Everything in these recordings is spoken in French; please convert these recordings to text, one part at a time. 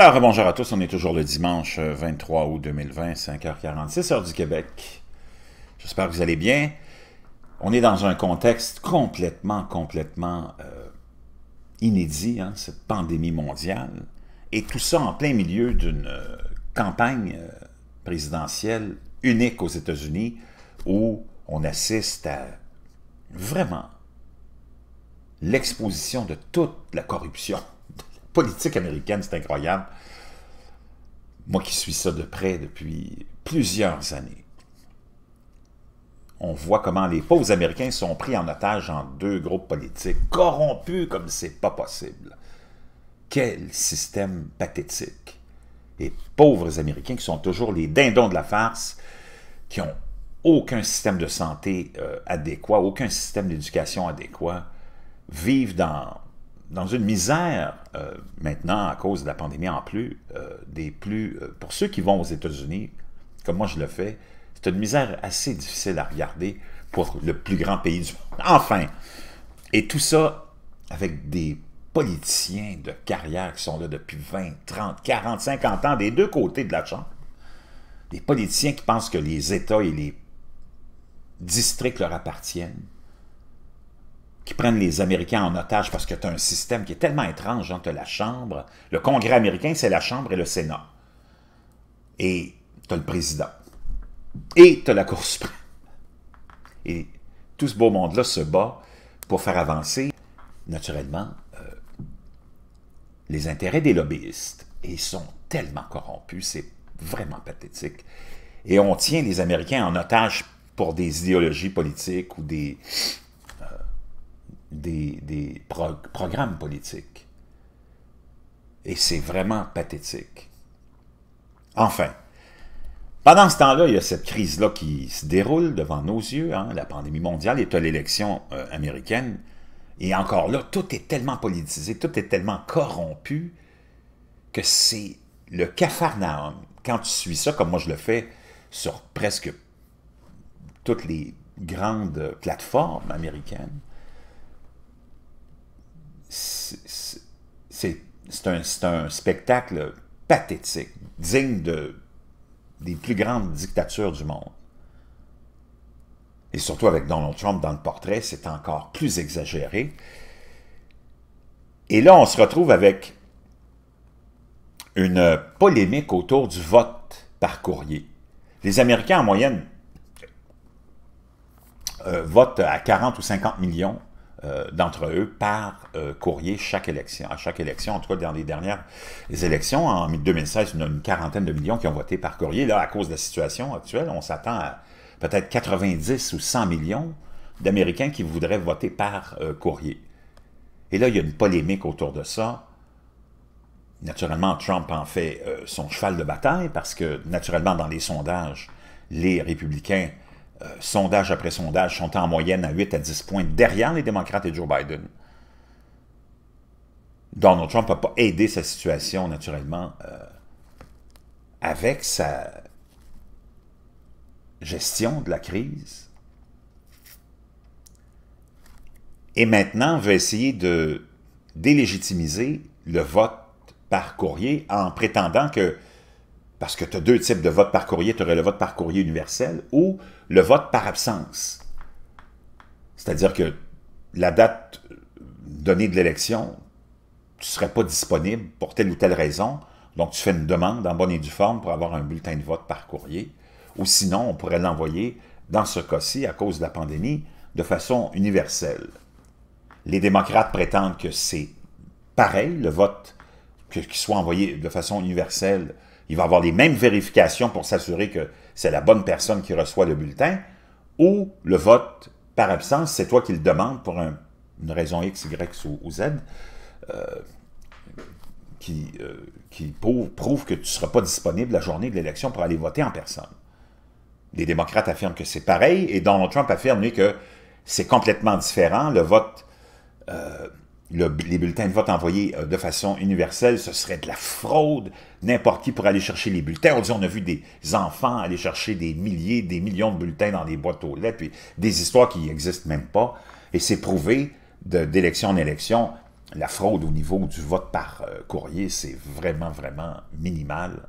Alors, bonjour à tous, on est toujours le dimanche 23 euh, août 2020, 5h46, heure du Québec. J'espère que vous allez bien. On est dans un contexte complètement, complètement euh, inédit, hein, cette pandémie mondiale, et tout ça en plein milieu d'une euh, campagne présidentielle unique aux États-Unis où on assiste à vraiment l'exposition de toute la corruption politique américaine, c'est incroyable. Moi qui suis ça de près depuis plusieurs années, on voit comment les pauvres Américains sont pris en otage en deux groupes politiques, corrompus comme c'est pas possible. Quel système pathétique. Les pauvres Américains qui sont toujours les dindons de la farce, qui ont aucun système de santé euh, adéquat, aucun système d'éducation adéquat, vivent dans dans une misère euh, maintenant à cause de la pandémie en plus, euh, des plus euh, pour ceux qui vont aux États-Unis, comme moi je le fais, c'est une misère assez difficile à regarder pour le plus grand pays du monde. Enfin, et tout ça avec des politiciens de carrière qui sont là depuis 20, 30, 40, 50 ans des deux côtés de la Chambre. Des politiciens qui pensent que les États et les districts leur appartiennent qui prennent les Américains en otage parce que tu as un système qui est tellement étrange. entre tu as la Chambre, le Congrès américain, c'est la Chambre et le Sénat. Et tu as le président. Et tu as la Cour suprême. Et tout ce beau monde-là se bat pour faire avancer, naturellement, euh, les intérêts des lobbyistes. Et ils sont tellement corrompus, c'est vraiment pathétique. Et on tient les Américains en otage pour des idéologies politiques ou des, des, programmes politiques. Et c'est vraiment pathétique. Enfin, pendant ce temps-là, il y a cette crise-là qui se déroule devant nos yeux, hein. la pandémie mondiale, et tu l'élection euh, américaine. Et encore là, tout est tellement politisé, tout est tellement corrompu que c'est le cafarnaum. Quand tu suis ça, comme moi je le fais sur presque toutes les grandes plateformes américaines, c'est un, spectacle pathétique, digne de, des plus grandes dictatures du monde. Et surtout avec Donald Trump dans le portrait, c'est encore plus exagéré. Et là, on se retrouve avec une polémique autour du vote par courrier. Les Américains, en moyenne, euh, votent à 40 ou 50 millions euh, d'entre eux par euh, courrier chaque élection. À chaque élection, en tout cas dans les dernières élections, en 2016, il y a une quarantaine de millions qui ont voté par courrier. Là, à cause de la situation actuelle, on s'attend à peut-être 90 ou 100 millions d'Américains qui voudraient voter par euh, courrier. Et là, il y a une polémique autour de ça. Naturellement, Trump en fait son cheval de bataille parce que, naturellement, dans les sondages, les républicains euh, sondage après sondage, sont en moyenne à 8 à 10 points derrière les démocrates et Joe Biden. Donald Trump n'a pas aidé sa situation, naturellement, euh, avec sa gestion de la crise. Et maintenant, veut essayer de délégitimiser le vote par courrier en prétendant que parce que tu as deux types de vote par courrier. Tu aurais le vote par courrier universel ou le vote par absence. C'est-à-dire que la date donnée de l'élection, tu ne serais pas disponible pour telle ou telle raison. Donc, tu fais une demande en bonne et due forme pour avoir un bulletin de vote par courrier. Ou sinon, on pourrait l'envoyer, dans ce cas-ci, à cause de la pandémie, de façon universelle. Les démocrates prétendent que c'est pareil, le vote, qu'il soit envoyé de façon universelle il va avoir les mêmes vérifications pour s'assurer que c'est la bonne personne qui reçoit le bulletin, ou le vote par absence, c'est toi qui le demandes pour une raison X, Y ou, Z, euh, qui, euh, qui prouve, que tu ne seras pas disponible la journée de l'élection pour aller voter en personne. Les démocrates affirment que c'est pareil, et Donald Trump affirme, lui, que c'est complètement différent. Le vote... Euh, les bulletins de vote envoyés euh, de façon universelle, ce serait de la fraude. N'importe qui pourrait aller chercher les bulletins. On on a vu des enfants aller chercher des milliers, des millions de bulletins dans des boîtes aux lettres, puis des histoires qui n'existent même pas. Et c'est prouvé d'élection en élection. La fraude au niveau du vote par euh, courrier, c'est vraiment, vraiment minimal.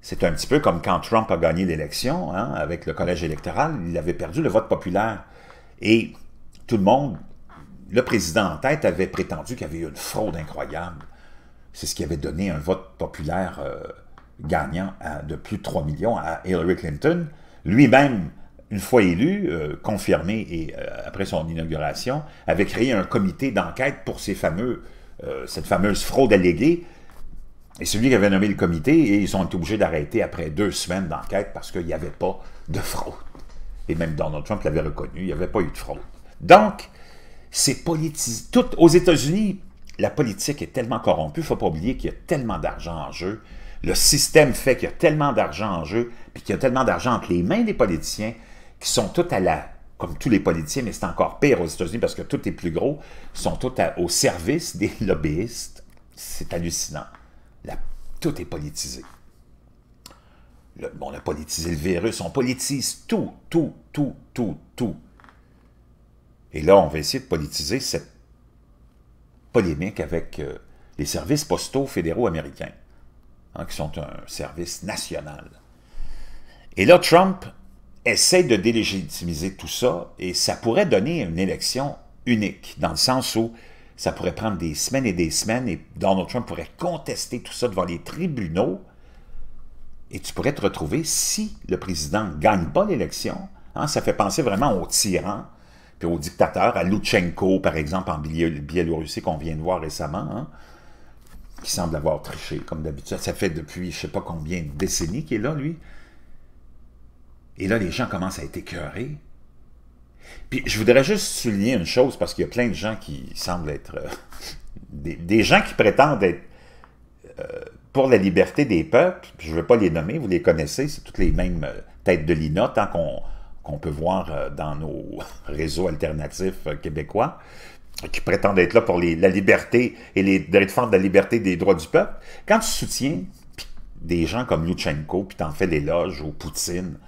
C'est un petit peu comme quand Trump a gagné l'élection hein, avec le collège électoral. Il avait perdu le vote populaire. Et tout le monde le président en tête avait prétendu qu'il y avait eu une fraude incroyable. C'est ce qui avait donné un vote populaire euh, gagnant de plus de 3 millions à Hillary Clinton. Lui-même, une fois élu, euh, confirmé et euh, après son inauguration, avait créé un comité d'enquête pour ces fameux, cette fameuse fraude alléguée. Et celui qui avait nommé le comité, et ils ont été obligés d'arrêter après deux semaines d'enquête parce qu'il n'y avait pas de fraude. Et même Donald Trump l'avait reconnu, il n'y avait pas eu de fraude. Donc, c'est politisé. Tout, aux États-Unis, la politique est tellement corrompue, il ne faut pas oublier qu'il y a tellement d'argent en jeu. Le système fait qu'il y a tellement d'argent en jeu, puis qu'il y a tellement d'argent entre les mains des politiciens qui sont tous à la comme tous les politiciens, mais c'est encore pire aux États-Unis parce que tout est plus gros, sont tous au service des lobbyistes. C'est hallucinant. tout est politisé. bon, on a politisé le virus, on politise tout, tout, tout, tout, tout. Et là, on va essayer de politiser cette polémique avec euh, les services postaux fédéraux américains, hein, qui sont un service national. Et là, Trump essaie de délégitimiser tout ça, et ça pourrait donner une élection unique, dans le sens où ça pourrait prendre des semaines et des semaines, et Donald Trump pourrait contester tout ça devant les tribunaux, et tu pourrais te retrouver, si le président ne gagne pas l'élection, hein, ça fait penser vraiment aux tyrans au dictateur, à Loutchenko, par exemple, en Biélorussie, qu'on vient de voir récemment, hein, qui semble avoir triché, comme d'habitude. Ça fait depuis je ne sais pas combien de décennies qu'il est là, lui. Et là, les gens commencent à être écœurés. Puis je voudrais juste souligner une chose, parce qu'il y a plein de gens qui semblent être... Euh, des, gens qui prétendent être euh, pour la liberté des peuples, je ne veux pas les nommer, vous les connaissez, c'est toutes les mêmes euh, têtes de linotte, tant qu'on qu'on peut voir euh, dans nos réseaux alternatifs euh, québécois, qui prétendent être là pour la liberté et les de la liberté des droits du peuple, quand tu soutiens des gens comme Lutsenko, puis t'en fais l'éloge, au Poutine,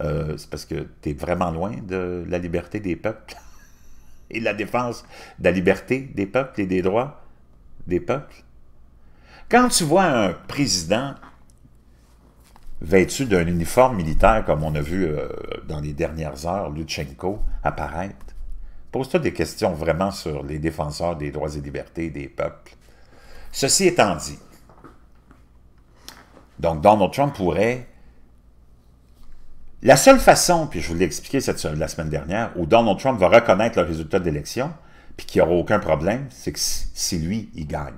euh, c'est parce que tu es vraiment loin de la liberté des peuples et de la défense de la liberté des peuples et des droits des peuples. Quand tu vois un président vêtu d'un uniforme militaire comme on a vu euh, dans les dernières heures Lutsenko apparaître? Pose-toi des questions vraiment sur les défenseurs des droits et libertés des peuples. Ceci étant dit, donc Donald Trump pourrait... La seule façon, puis je vous l'ai expliqué cette, la semaine dernière, où Donald Trump va reconnaître le résultat de l'élection, puis qu'il n'y aura aucun problème, c'est que si lui, il gagne.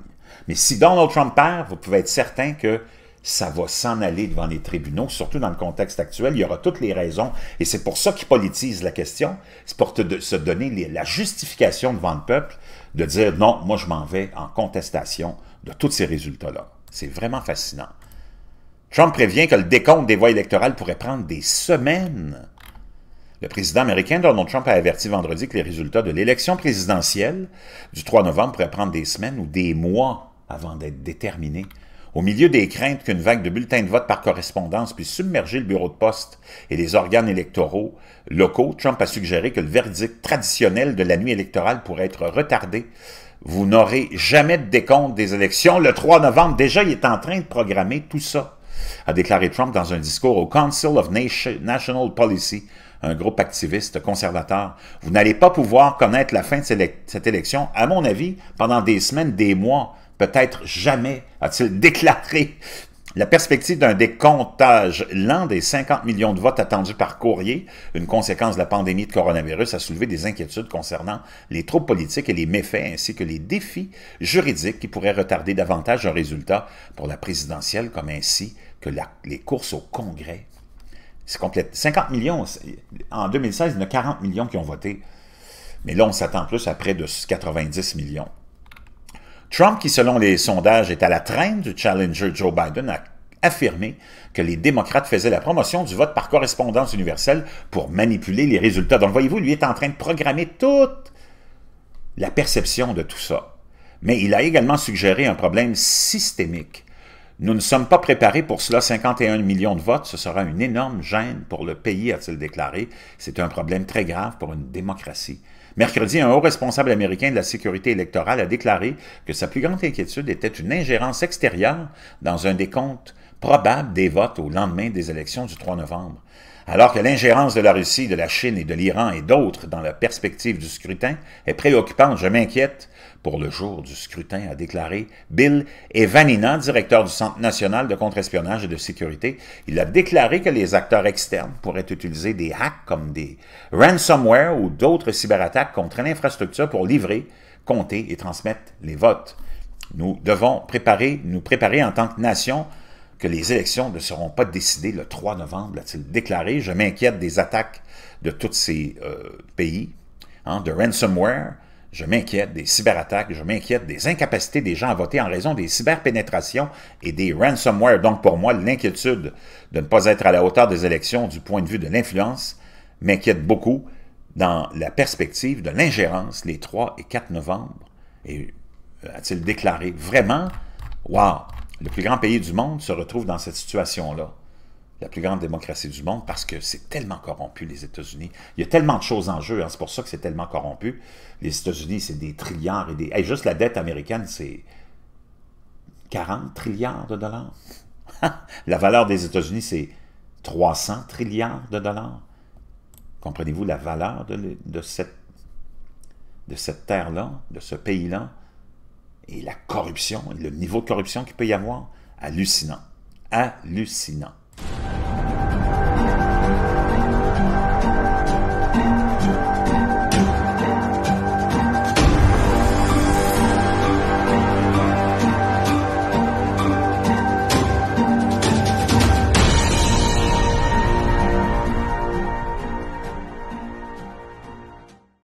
Mais si Donald Trump perd, vous pouvez être certain que ça va s'en aller devant les tribunaux, surtout dans le contexte actuel. Il y aura toutes les raisons, et c'est pour ça qu'ils politisent la question, c'est pour se donner la justification devant le peuple de dire non, moi je m'en vais en contestation de tous ces résultats-là. C'est vraiment fascinant. Trump prévient que le décompte des voix électorales pourrait prendre des semaines. Le président américain Donald Trump a averti vendredi que les résultats de l'élection présidentielle du 3 novembre pourraient prendre des semaines ou des mois avant d'être déterminés. Au milieu des craintes qu'une vague de bulletins de vote par correspondance puisse submerger le bureau de poste et les organes électoraux locaux, Trump a suggéré que le verdict traditionnel de la nuit électorale pourrait être retardé. Vous n'aurez jamais de décompte des élections. Le 3 novembre, déjà, il est en train de programmer tout ça, a déclaré Trump dans un discours au Council of National Policy, un groupe activiste conservateur. Vous n'allez pas pouvoir connaître la fin de cette élection, à mon avis, pendant des semaines, des mois peut-être jamais, a-t-il déclaré. La perspective d'un décomptage lent des 50 millions de votes attendus par courrier, une conséquence de la pandémie de coronavirus, a soulevé des inquiétudes concernant les troubles politiques et les méfaits, ainsi que les défis juridiques qui pourraient retarder davantage un résultat pour la présidentielle, comme ainsi que les courses au Congrès. C'est complète. 50 millions, en 2016, il y en a 40 millions qui ont voté. Mais là, on s'attend plus à près de 90 millions. Trump, qui selon les sondages est à la traîne du challenger Joe Biden, a affirmé que les démocrates faisaient la promotion du vote par correspondance universelle pour manipuler les résultats. Donc, voyez-vous, lui est en train de programmer toute la perception de tout ça. Mais il a également suggéré un problème systémique. Nous ne sommes pas préparés pour cela. 51 millions de votes, ce sera une énorme gêne pour le pays, a-t-il déclaré. C'est un problème très grave pour une démocratie. Mercredi, un haut responsable américain de la sécurité électorale a déclaré que sa plus grande inquiétude était une ingérence extérieure dans un décompte probable des votes au lendemain des élections du 3 novembre. Alors que l'ingérence de la Russie, de la Chine et de l'Iran et d'autres dans la perspective du scrutin est préoccupante, je m'inquiète pour le jour du scrutin, a déclaré Bill Evanina, directeur du Centre national de contre-espionnage et de sécurité. Il a déclaré que les acteurs externes pourraient utiliser des hacks comme des ransomware ou d'autres cyberattaques contre l'infrastructure pour livrer, compter et transmettre les votes. Nous devons préparer, nous préparer en tant que nation que les élections ne seront pas décidées le 3 novembre, a-t-il déclaré. Je m'inquiète des attaques de tous ces euh, pays, hein, de ransomware, je m'inquiète des cyberattaques, je m'inquiète des incapacités des gens à voter en raison des cyberpénétrations et des ransomware. Donc pour moi, l'inquiétude de ne pas être à la hauteur des élections du point de vue de l'influence m'inquiète beaucoup dans la perspective de l'ingérence les 3 et 4 novembre. Et euh, a-t-il déclaré vraiment, wow, le plus grand pays du monde se retrouve dans cette situation-là. La plus grande démocratie du monde parce que c'est tellement corrompu, les États-Unis. Il y a tellement de choses en jeu, hein. c'est pour ça que c'est tellement corrompu. Les États-Unis, c'est des trilliards et des... juste la dette américaine, c'est 40 trilliards de dollars. la valeur des États-Unis, c'est 300 trilliards de dollars. Comprenez-vous la valeur de cette, de cette terre-là, de ce pays-là? et la corruption, le niveau de corruption qu'il peut y avoir, hallucinant. Hallucinant.